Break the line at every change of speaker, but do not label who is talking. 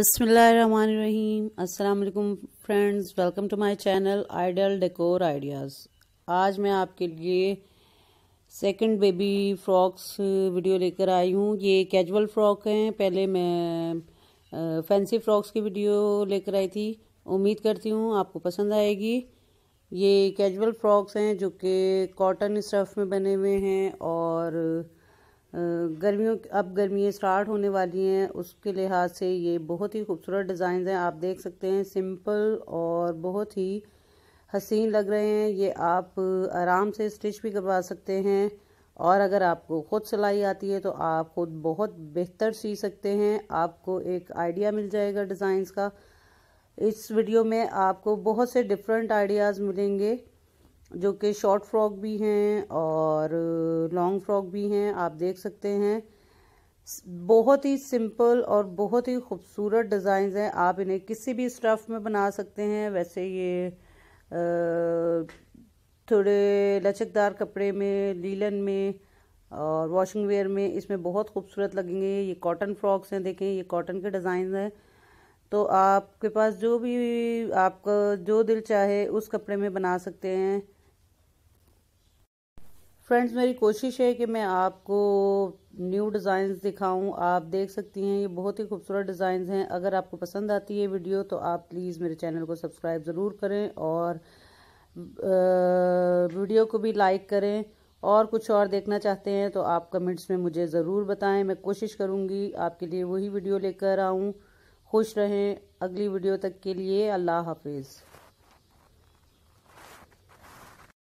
अस्सलाम अल्लाम friends welcome to my channel ideal decor ideas आज मैं आपके लिए सेकंड बेबी फ्रॉक्स वीडियो लेकर आई हूँ ये कैजुअल फ्रॉक हैं पहले मैं फैंसी फ्रॉक्स की वीडियो लेकर आई थी उम्मीद करती हूँ आपको पसंद आएगी ये कैजुअल फ्रॉक्स हैं जो कि कॉटन स्टफ़ में बने हुए हैं और गर्मियों अब गर्मियाँ स्टार्ट होने वाली हैं उसके लिहाज से ये बहुत ही खूबसूरत डिज़ाइन हैं आप देख सकते हैं सिंपल और बहुत ही हसीन लग रहे हैं ये आप आराम से स्टिच भी करवा सकते हैं और अगर आपको ख़ुद सिलाई आती है तो आप ख़ुद बहुत बेहतर सी सकते हैं आपको एक आइडिया मिल जाएगा डिज़ाइंस का इस वीडियो में आपको बहुत से डिफरेंट आइडियाज़ मिलेंगे जो कि शॉर्ट फ्रॉक भी हैं और लॉन्ग uh, फ्रॉक भी हैं आप देख सकते हैं बहुत ही सिंपल और बहुत ही खूबसूरत डिज़ाइन हैं आप इन्हें किसी भी स्टफ़ में बना सकते हैं वैसे ये uh, थोड़े लचकदार कपड़े में लीलन में और वॉशिंग वेयर में इसमें बहुत खूबसूरत लगेंगे ये कॉटन फ्रॉक्स हैं देखें ये कॉटन के डिज़ाइन हैं तो आपके पास जो भी आपका जो दिल चाहे उस कपड़े में बना सकते हैं फ्रेंड्स मेरी कोशिश है कि मैं आपको न्यू डिज़ाइंस दिखाऊं आप देख सकती हैं ये बहुत ही खूबसूरत डिज़ाइंस हैं अगर आपको पसंद आती है वीडियो तो आप प्लीज़ मेरे चैनल को सब्सक्राइब ज़रूर करें और वीडियो को भी लाइक करें और कुछ और देखना चाहते हैं तो आप कमेंट्स में मुझे ज़रूर बताएं मैं कोशिश करूँगी आपके लिए वही वीडियो लेकर आऊँ खुश रहें अगली वीडियो तक के लिए अल्लाह हाफिज़